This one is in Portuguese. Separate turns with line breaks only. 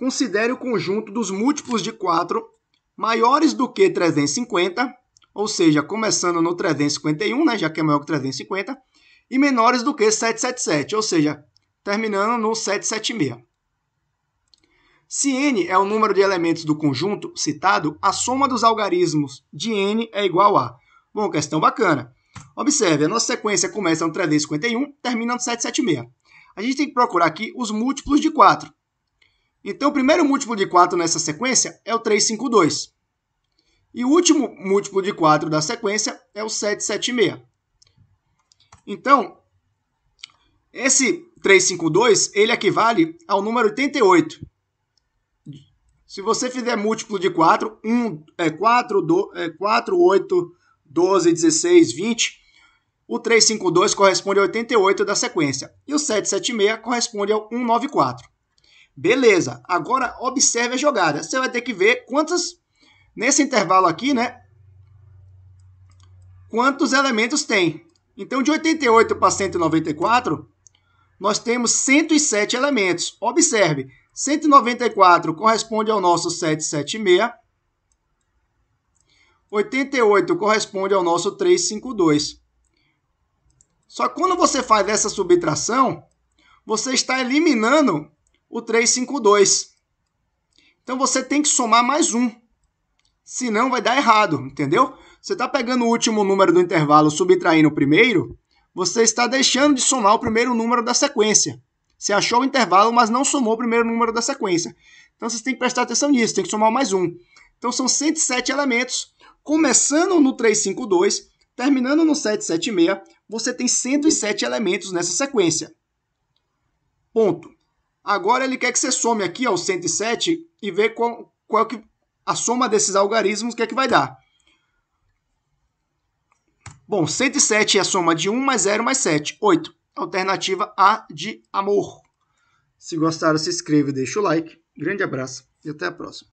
considere o conjunto dos múltiplos de 4 maiores do que 350, ou seja, começando no 351, né, já que é maior que 350, e menores do que 777, ou seja, terminando no 776. Se n é o número de elementos do conjunto citado, a soma dos algarismos de n é igual a. Bom, questão bacana. Observe, a nossa sequência começa no 351, termina no 776. A gente tem que procurar aqui os múltiplos de 4. Então, o primeiro múltiplo de 4 nessa sequência é o 352. E o último múltiplo de 4 da sequência é o 776. Então, esse 352, ele equivale ao número 88. Se você fizer múltiplo de 4, 1, é, 4, do, é, 4, 8, 12, 16, 20, o 352 corresponde ao 88 da sequência. E o 776 corresponde ao 194. Beleza, agora observe a jogada. Você vai ter que ver quantos nesse intervalo aqui, né? Quantos elementos tem. Então, de 88 para 194, nós temos 107 elementos. Observe, 194 corresponde ao nosso 776, 88 corresponde ao nosso 352. Só que quando você faz essa subtração, você está eliminando o 352. Então você tem que somar mais um. Senão vai dar errado, entendeu? Você está pegando o último número do intervalo, subtraindo o primeiro, você está deixando de somar o primeiro número da sequência. Você achou o intervalo, mas não somou o primeiro número da sequência. Então vocês têm que prestar atenção nisso, tem que somar mais um. Então são 107 elementos, começando no 352, terminando no 776, você tem 107 elementos nessa sequência. Ponto. Agora ele quer que você some aqui ao 107 e vê qual, qual que a soma desses algarismos que é que vai dar. Bom, 107 é a soma de 1 mais 0 mais 7, 8. Alternativa A de amor. Se gostaram, se inscreva, deixa o like. Grande abraço e até a próxima.